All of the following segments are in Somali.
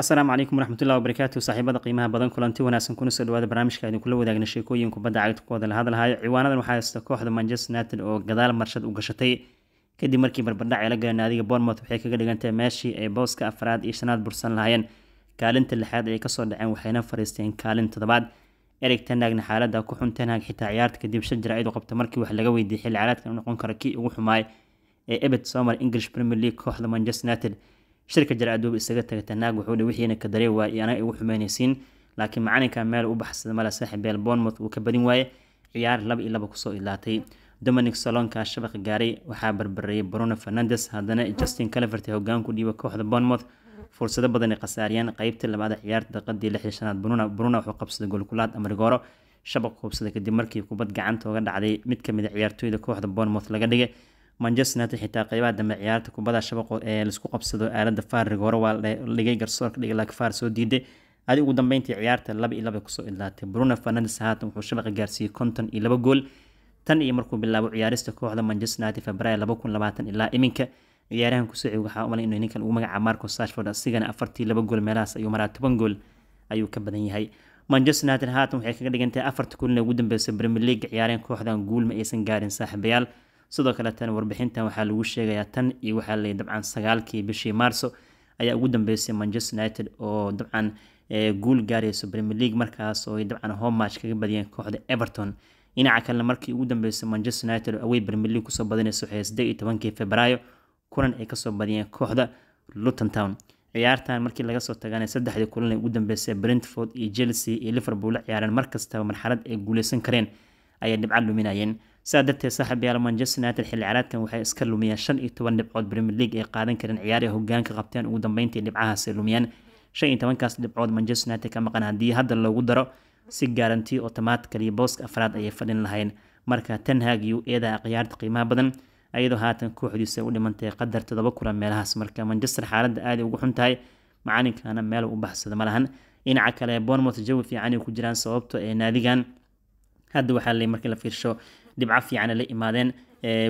asalaamu calaykum waraxmatullahi wabarakaatu saaxiibada qiimaha badan kulanti wanaagsan kuna soo dhawaada barnaamijka aynu kula sheekooyin kubadda cagta ku wada ciwaanadan waxaa haysta kooxda manchester united oo gadaal marshad u gashatay kadib markii barbardhac ay la galeen naadiga bournemouth waxay kaga dhigantay meeshii ay booska afraad iyo shanaad bursan lahayeen kaalinta lixaad ayay kasoo dhaceen waxayna fariisteen kaalin toddobaad erig tanagna xaalada ku xun tanag xitaa ciyaarta kadib shan jir ayadu qabta markii wax laga weydiiyey xilli calaadkan u noqon kara kii ugu xumaay ee ebet somer english premier league kooxda manchester united shirka jarcadoob isaga taga tanaag wuxuu hi wixiina ka daree waay ana igu xumeynaysiin laakiin macalinka meel u baxsada mala saaxiib beel bournemouth uu ka badin waaye ciyaar laba iyo laba kusoo ilaatay dominic solonka shabaqa gaaray waxaa barbareeyay bruno fernandes haddana justin calvert hogaan dhiiba kooxda bournemouth fursado badanay khasaariyeen qeybtii labaad ciyaarta daqadii lixii shanaad bruna wuxuu qabsaday goolkulaad amrigooro shabaq hubsada kadib markii kubad gacanta uga dhacday mid kamid a ah ciyaartooyda kooxda bournemouth laga dhigay manchester united xitaa qeybaha dambe ciyaarta kubada shabaqo ee laisku qabsado aalada faariga hore waa dhigay garsoorkadhiglakfaar soo diiday adi ugu dambeyntii ciyaarta laba iyo laba kusoo idlaatay bruno fernandes haatan wuxuu shabaqa gaarsiiyey konton iyo laba gool tan iyo markuu bilaabo ciyaarista kooxda manchester united februaar laba kun labaatan ilaa iminka ciyaarahan kusoo cig waxaa umalay inuu ninkan ugu magaca marco sashford asigana afartii laba gool meelahaas ayuu maraa toban gool ayuu ka badan yahay manchester united haatan waxay kaga dhigantahay afarta kulina ugu dambeysay premier league ciyaareen kooxdan guulma aysan gaarin saaxiibayaal sidoo kale tan warbixintan waxaa lagu sheegayaa tan iyo waxaa la dabcan sagaalkii bishii maarso ayaa ugu dambeysay manchester united oo dabcan eh, guul gaarayso premier league markaas oo dabcan homach kaga badiyeen kooxda everton dhinaca kalena markii ugu dambeysay manchester united oo awey premier league kusoo badinayso waxay siddeed iyo tobankii februaayo kulan ay kasoo badiyeen kooxda luton town ciyaartan markii laga soo taganay saddexdii kulan ee ugu dambeysay brentford iyo chelsea iyo liverpool ciyaareen markastaba marxalad ay guuleysan kareen ayay dhibca luminayeen saa darteed saaxiibayaal manchester united xilli ciyaareedkan waxay iska lumiyeen shan iyo toban dhibcood premier league ay qaadan karin ciyaar ay hogaanka qabteen ugu dambeyntii dhibcahaasi lumiyeen shan iyo tobankaas dhibcood manchester united ka maqan haddii hadda loogu daro si gaarantiyo otomaatical booska afraad ayay fadhin lahayn marka tanhag iyo eeda ciyaarta qiimaha badan ayadoo haatan kooxdiisa u dhimantay qadar todoba kulan meelahaas marka manchester xaaladda aaday ugu xun tahay macalinkana meel u baxsada ma dhinaca kale bournemouth jawi fiican ku jiraan sababto ee ah naadigan hadda waxaa le markii la fiirsho dhibco fiican la imaadeen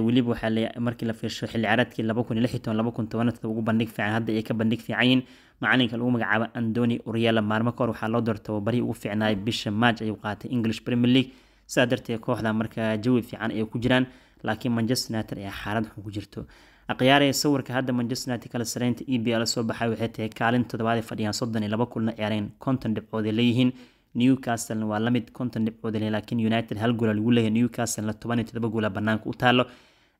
weliba waxaa markii la fiirsho xilli ciyaareedkii laba kun lix iyo toban laba kun tobanadka ugu bandhig fiican hadda ay ka bandhig fiican macalinka lagu magacaabo andoni uriela maalmo ka hor waxaa loo doorta tababarihii ugu fiicnaay bisha maaj ayuu qaatay english premier league sidaa darteed kooxda markaa jawi fiican ay ku jiraan laakiin manchester united ayaa xaalad xun ku jirto akhyaaree sawirka hadda manchester united kala sareynta e b l soo baxay waxay tahay kaalin toddobaad ay fadhiyaan soddon iyo laba kulna ciyaareen konton dhibcood ay leeyihiin newcastlena waa lamid konton dhibcoodale laakiin united hal goola lagu leeyahay newcastlena toban iyo todoba goola banaanka u taalo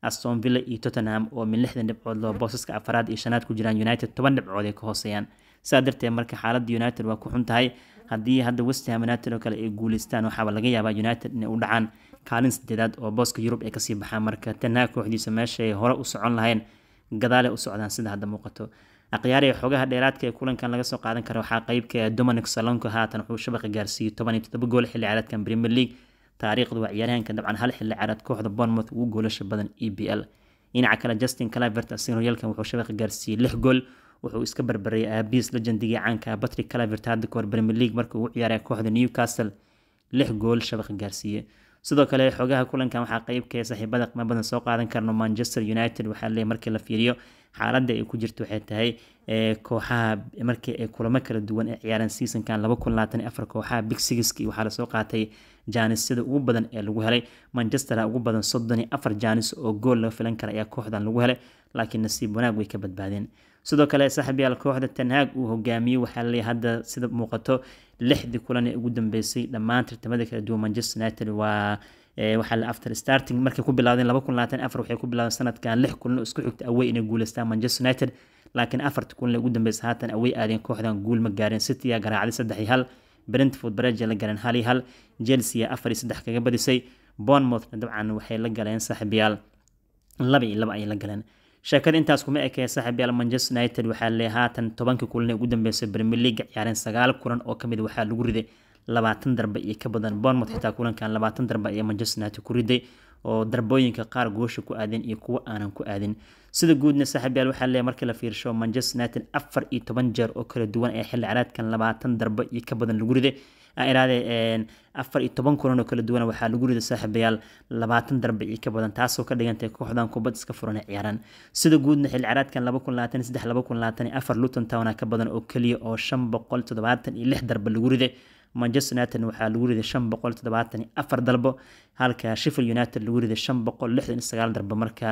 aston villa iyo tottenham oo min lixdan dhibcood boosaska afaraad iyo shanaad ku jiraan united toban dhibcood ka hooseeyaan sidaa darteed marka xaaladda united waa ku xun tahay haddii hadda westham united oo kale ay guuleystaan waxaaba laga yaabaa united inay u dhacaan kaalin sadeedaad oo booska yurub ay kasii baxaan marka tanhaa kooxdiisa meesha ay hore u socon lahayn gadaale u socdaan sida hadda muuqato aqyaari xogaha dheeraadka ee kulankan laga soo qaadan kara waxaa qeybka ee Dominic Solanke haatan wuxuu shabaqa gaarsiiyay 17 gool xilli ciyaareedkan Premier League taariikhdu waa ciyaaryahanka dabcan hal xilli ciyaareed kooxda Bournemouth ugu goolasha badan EPL dhinaca kale Justin Kluivert asina horyaalkan wuxuu shabaqa gaarsiiyay 6 gool wuxuu iska barbaray aabiis legendigii caanka Patrick Kluivert hadda ka hor Premier League markii uu ciyaaray kooxda Newcastle 6 gool shabaqa gaarsiiyay sidoo kale xogaha kulankan waxaa qeybka ee saaxiibada qiimo badan soo qaadan karno Manchester United waxaa leeyahay markii la fiiriyo xaaladda ay ku jirto waxay tahay eh, kooxaha markii ay kulamo kala duwan ee ciyaareen seasonkan laba kun labaatan afar kooxaha big sigiski waxaa lasoo qaatay jaanisyada ugu badan ee lagu helay manchester ugu badan soddon iyo afar jaanis oo gool laga filan kara ayaa kooxdan lagu helay laakiin nasiib wanaag way ka badbaadeen sidoo kale saaxiibyaal kooxda tanhaag uu hogaamiyey waxaa laleeyahy hadda sida muuqato lixdii kulan ee ugu dambeysay dhammaan tartamada kala duwan manchester united waa Eh, waxaa la after starting markay ku bilaadeen laba kun labaatan afar waxay ku bilaadeen sanadkan lix kulna isku xigta away inay guuleystaan Manchester United laakiin afarta kulna ugu dambeysa haatan away aadeen kooxdan guul ma gaareen City ayaa garaacday saddex iyo hal Brentford Bridge la garan hal iyo hal Chelsea afar iyo saddex kaga badisay Bournemouth dabcan waxay la galeen saaxiibayaal laba iyo laba ayay la galeen sheekada intaas kuma ekee saaxiibayaal Manchester United waxaa leeyahay haatan tobankii kulna ugu dambeysay Premier League ciyaareen sagaal kulan oo kamid ah waxaa lagu riday labaatan darba iyo ka badan bournemouth xitaa kulankan labaatan darbe ayaa manchester united ku riday oo darbooyinka qaar goosha ku aadeen iyo kuwo aanan ku aadin sida guudna saaxiibyaal waxaa leeyahay marka la fiirsho manchester united afar iyo toban jeer oo kala duwan ayaa xilli caraadkan labaatan darbo iyo ka badan lagu riday iraade afar iyo toban kulan oo kala duwan waxaa lagu riday saaxiibayaal labaatan darbe iyo ka badan taasoo ka dhigantay kooxdan kubad iska furan ee ciyaaran sida guudna xilli caraadkan laba kun labaatan saddex laba kun labaatan afar luton towna ka badan oo keliya oo shan boqol toddobaatan iyo lix darbe lagu riday manchester united waxaa lagu riday shan boqol todobaatan toddobaatan afar dalbo halka shifil united lagu riday shan boqol lixdan sagaal dalbo marka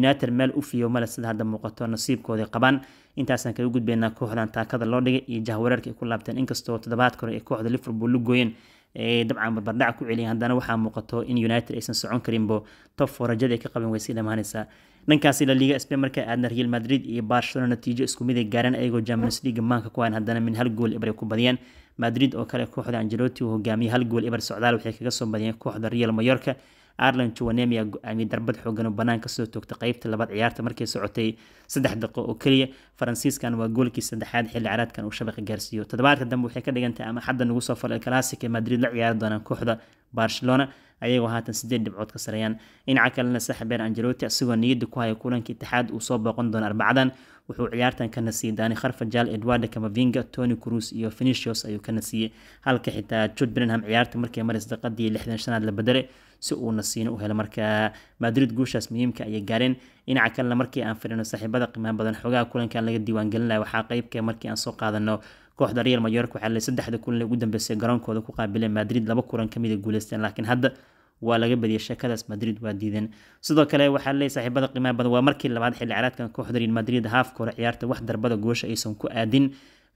united meel u fiyo male sida hadda muuqato nasiibkooday qabaan intaasaan kaga gudbeynaa kooxdan taakada loo dhigay iyo jahwareerka ay ku laabteen inkastoo toddobaad kore ee kooxda liverpool la gooyeen Eh, dabcan barbardhaca ku celiyeen haddana waxaa muuqato in united aysan socon karinbo top four rajada ay ka qaban waysa dhamaanaysaa dhankaasi la liga spain marka aadna real madrid iyo barcelona natiijo isku mid ay ayagoo champions league maanka ku hayan haddana min hal gool eber ay ku badiyeen madrid oo kale kooxda angeloti u hogaamiyey hal gool eber socdaal waxay kaga soo badiyeen kooxda real mayorka أرلن شو نيميا يعني دربت حوجنو بنان كسر توك تقيف تلبات عيار تمركز سعوتي سدح دقة وكلية فرانسيس كان وقول كيس سدح هذا حيل عرات كان وشبك جارسيو تدبارك الدم وحكي كده أنت أما حدا نوصل فر الكلاسيكي مدريد لعيار دونا كوحدة برشلونة ayagoo haatan sideed dhibcood ka sareeyaan dhinaca kalena saxabeer angelotti isagoo niyadda ku haya kulanka itixaad uu soo booqan doono arbacadan wuxuu ciyaartan ka nasiiyey daani kharfajal edwardo camavinga tony cruz iyo finishos ayuu ka nasiiyey halka xitaa jude brenham ciyaarta markay maris daqadii lixdan shanaad la bedelay si uu nasiino u helo marka madrid guushaas muhiimka ayay gaareen dhinaca kalena markii aan firino saaxiibada qiimaha badan xoogaha kulankan laga diiwaan gelinaya waxaa qeybka markii aan soo qaadano kooxda real mayork waxaa saddexda kulan ugu dambeysay garoonkooda ku qaabileen madrid laba kulan kamid ah guuleysteen laakiin hadda waa laga badiyay sheekadaas madrid waa diideen sidoo kale waxaa leey saaxiibada qiimaha badan waa markii labaad xilli caraadkan kooxda real madrid haafka ciyaarta wax darbada goosha aysan ku aadin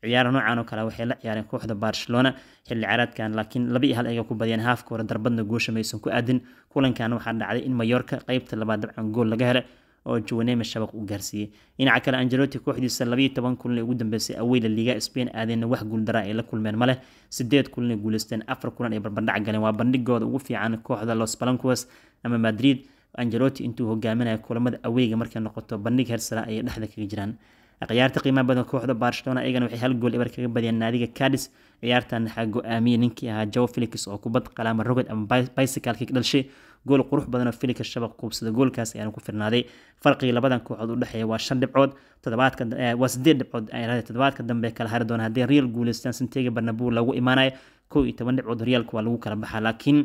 ciyaaro noocan oo kale waxay la ciyaareen kooxda barcelona xilli caraadkan laakiin laba iyo hal ayga ku badiyeen haafka darbadna goosha maysan ku aadin kulankan waxaa dhacday in mayorka qeybta labaad dabcan gool laga helay oo jawaneema shabaq u gaarsiiyey dhinaca kale angeloti kooxdiisa labayo toban kulinee ugu dambeysay aweyla liiga spain aadeenna wax guuldara ay la kulmeen maleh sideed kulinay guuleysteen afar kulan ay barbandhac galeen waa bandhigooda ugu fiican kooxda los balancuas ama madrid angeloti intuu hogaaminaya kulamada aweyga markay noqoto bandhig heer hersara ayay dhexda kaga jiraan ciyaarta qiimaha badan kooxda barcelona iyagana waxay hal gool eber kaga badiyeen naadiga cadis ciyaartan waxaa go-aamiyey ninkii ahaa jow felix oo kubad qalaama rogad ama bicycalkii ka dhashay gool qurux badanoo felix shabaq kuubsada goolkaas ayaana ku firnaaday farqiga labadan kooxood u dhexeeya waa shan dhibcood eh, waa sideed dhibcood toddobaadka dambe kala hari doona haddii real guuleystaan santega barnabu lagu imaanayo kow iyo toban dhibcood horyaalka waa lagu kala baxaa laakiin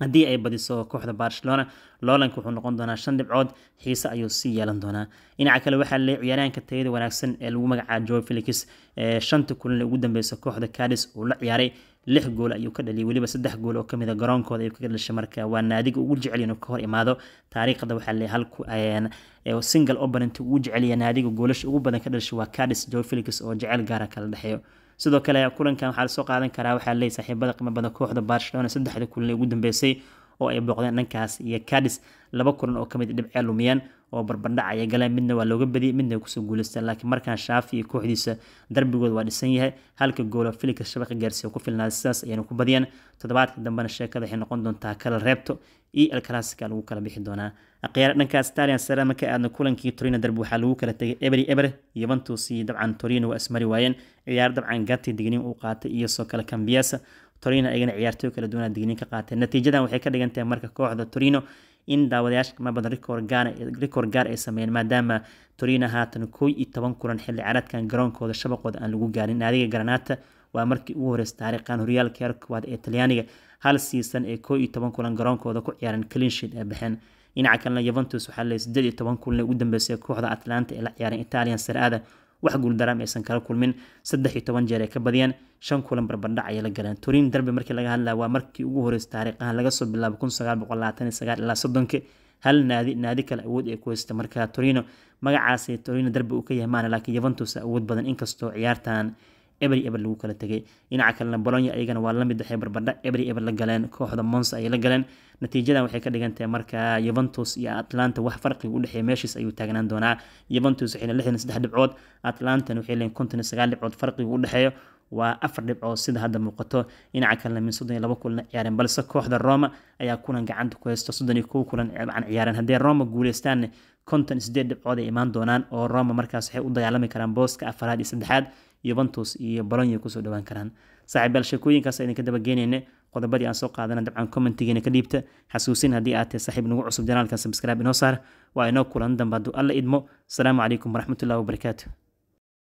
haddii ay badiso kooxda barcelona loolanka wuxuu noqon doonaa shan dhibcood xiise ayuu sii yeelan doonaa dhinaca kale waxaa le ciyaaraanka tayada wanaagsan ee lagu magacaaba joy felix ee shanta kulan ugu dambeysa kooxda cadis uu la ciyaaray lix gool ayuu ka dhaliyay weliba saddex gool oo kamid a ah garoonkooda ayuu kaga dhashay marka waa naadiga ugu jecel inuu ka hor imaado taariikhda waxaa le halku single openant ugu jeceliya naadiga goolasha ugu badan ka dhashay waa cadis joy felix oo jecel gaara kala dhexeeyo sidoo kale kulankan waxaa lasoo qaadan karaa waxaa leeyahay saaxiibada qimabada kooxda barcelona saddexda kulan ugu dambeysay oo ay booqdeen dhankaas iyo cadis laba kulan oo kamid ah dhibcee lumiyeen oo barbardhac ayay galeen midna waa looga badiyay midna kusoo guuleysteen laakiin markaan shaafi iyo kooxdiisa darbigood waa dhisan yahay halka goolo filika shabaka gaarsiiya ku filnaaday sidaas ayayna ku badiyeen toddobaadka dambena sheekada waxay noqon doontaa kala reebto iyo elclassica lagu kala bixi doonaa akhyaar dhankaas talian sare marka aadna kulankii torino darb waxaa lagu kala tegay eberi eber yuventus iyo dabcan torino waa ismari waayeen ciyaar dabcan gati digniin uu qaatay iyo soo kale cambiasa torino ayagana ciyaartooy kala duwanaa digniin ka qaatay natiijadan waxay ka dhigan marka kooxda torino in daawadayaasha kama badan rikoor gaar ay sameeyeen maadaama torino haatan koo iyo toban kulan xilli caraadkan garoonkooda shabaqooda aan lagu gaarin naadiga garanata waa markii ugu horeysa taariikhan horyaalka heer ee talyaaniga hal siisan ee koo iyo toban kulan garoonkooda ku ciyaareen cleansheed ee baxeen dhinaca kalena yuventus waxaa leeyay siddeed iyo toban kulan ee ugu dambeysay kooxda atlanta ee la ciyaareen italian saraada wax guuldaraam aysan kala kulmin saddex iyo toban jeer ay ka badiyeen shan kulan barbardhac ayay la galeen turin darbi markii laga hadlaya waa markii ugu horreysay taariikhahan laga soo bilaabo kun sagaal boqol labaatan iyo sagaal ilaa soddonki hal naadi naadi kale awood ay ku haystay markaa torino magacaasi torino darbi uu ka yahay maana laakiin yuventus awood badan inkastoo ciyaartan ebery eber lagu kala tegay dhinaca kalena bolonya iyagana waa lamid waxay barbardha ebery eber la galeen kooxda mons ayay la galeen natiijadan waxay ka dhigan markaa yuventus iyo atlanta wax farqiga u dhexeeya meeshiis ayuu taagnaan doonaa yuventus waxay lixdan saddex dhibcood atlantan waxay leeyihin konton iyo sagaal dhibcood farqiga u dhexeeyo waa afar dhibcood sida hadda muuqato dhinaca kalena min soddon iyo laba kulan ciyaareen balse kooxda roma ayaa kulan gacanta ku haysta soddon iyo kow kulan aan ciyaareen haddee roma guuleystaanne konton iyo dhibcood ay imaan doonaan oo roma markaas waxay u dagaalami karaan booska afaraad iyo saddexaad yuventus iyo bolonya kusoo dhawaan karaan saaxiibaal sheekooyinkaas idinka dabageyneyne qodobadii aan soo qaadana dabcan commentigeena ka dhiibta xasuusin haddii aad tahay saaxiib nagu cusub janaalkan sabskraib inoo saar waa inoo kulan damba hadduu alla idmo asalaamu calaykum waraxmatullahi wabarakaatu